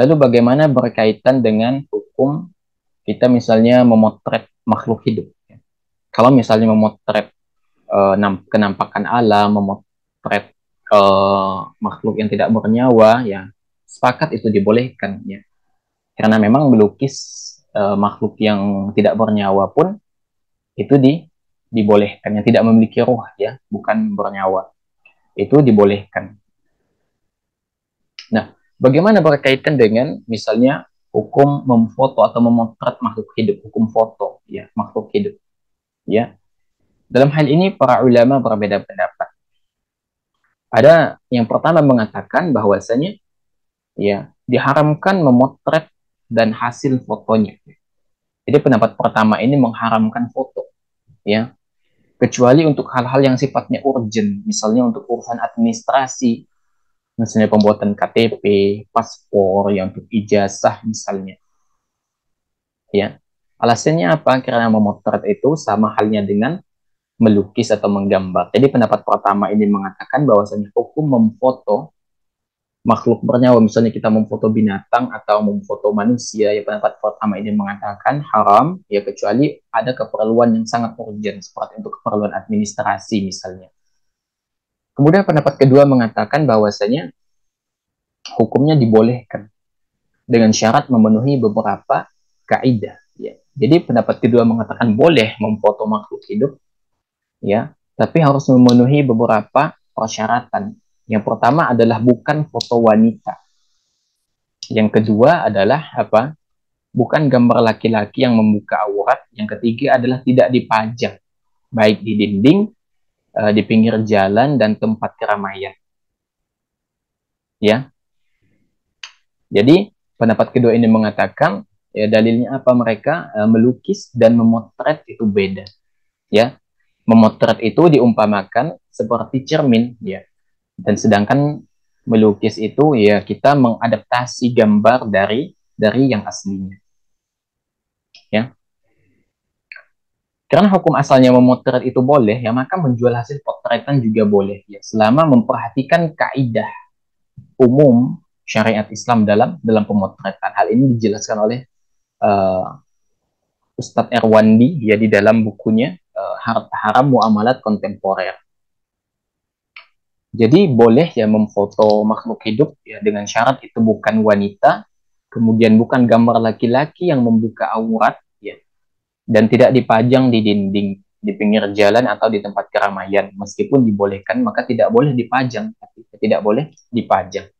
Lalu bagaimana berkaitan dengan hukum kita misalnya memotret makhluk hidup? Ya? Kalau misalnya memotret uh, kenampakan alam, memotret uh, makhluk yang tidak bernyawa, ya sepakat itu dibolehkan ya. Karena memang melukis uh, makhluk yang tidak bernyawa pun itu di dibolehkan yang tidak memiliki ruh ya bukan bernyawa itu dibolehkan nah Bagaimana berkaitan dengan misalnya hukum memfoto atau memotret makhluk hidup, hukum foto ya, makhluk hidup. Ya. Dalam hal ini para ulama berbeda pendapat. Ada yang pertama mengatakan bahwasanya ya, diharamkan memotret dan hasil fotonya. Jadi pendapat pertama ini mengharamkan foto ya. Kecuali untuk hal-hal yang sifatnya urgent, misalnya untuk urusan administrasi misalnya pembuatan KTP, paspor, yang untuk ijazah misalnya. Ya. Alasannya apa? Karena memotret itu sama halnya dengan melukis atau menggambar. Jadi pendapat pertama ini mengatakan bahwasanya hukum memfoto makhluk bernyawa, misalnya kita memfoto binatang atau memfoto manusia, ya pendapat pertama ini mengatakan haram, ya kecuali ada keperluan yang sangat urgent, seperti untuk keperluan administrasi misalnya. Kemudian pendapat kedua mengatakan bahwasanya hukumnya dibolehkan dengan syarat memenuhi beberapa kaidah. Ya. Jadi pendapat kedua mengatakan boleh memfoto makhluk hidup, ya, tapi harus memenuhi beberapa persyaratan. Yang pertama adalah bukan foto wanita. Yang kedua adalah apa? Bukan gambar laki-laki yang membuka aurat. Yang ketiga adalah tidak dipajang, baik di dinding, eh, di pinggir jalan dan tempat keramaian. Ya, jadi pendapat kedua ini mengatakan ya dalilnya apa mereka uh, melukis dan memotret itu beda. Ya. Memotret itu diumpamakan seperti cermin ya. Dan sedangkan melukis itu ya kita mengadaptasi gambar dari dari yang aslinya. Ya. Karena hukum asalnya memotret itu boleh, ya maka menjual hasil potretan juga boleh ya, selama memperhatikan kaidah umum syariat Islam dalam dalam pemotretan. Hal ini dijelaskan oleh uh, Ustadz Erwandi ya di dalam bukunya uh, Haram Muamalat Kontemporer. Jadi boleh ya memfoto makhluk hidup ya dengan syarat itu bukan wanita, kemudian bukan gambar laki-laki yang membuka aurat ya dan tidak dipajang di dinding di pinggir jalan atau di tempat keramaian meskipun dibolehkan maka tidak boleh dipajang tapi tidak boleh dipajang